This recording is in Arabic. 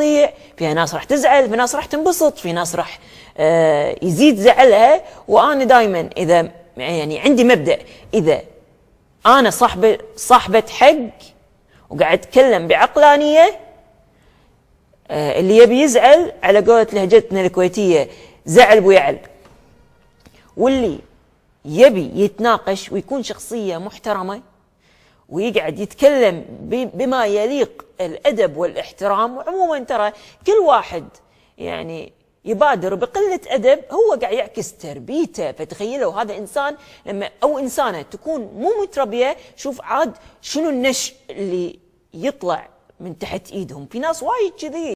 تضيع فيها ناس راح تزعل في ناس راح تنبسط في ناس راح آه، يزيد زعلها وانا دائما اذا يعني عندي مبدا اذا انا صاحبه صاحبه حق وقاعد اتكلم بعقلانيه آه، اللي يبي يزعل على قولة لهجتنا الكويتيه زعل ويعل واللي يبي يتناقش ويكون شخصيه محترمه ويقعد يتكلم بما يليق الادب والاحترام وعموما ترى كل واحد يعني يبادر بقلة أدب هو قاعد يعكس تربيته فتخيلوا هذا إنسان لما أو إنسانة تكون مو متربية شوف عاد شنو النش اللي يطلع من تحت إيدهم في ناس وايد كذي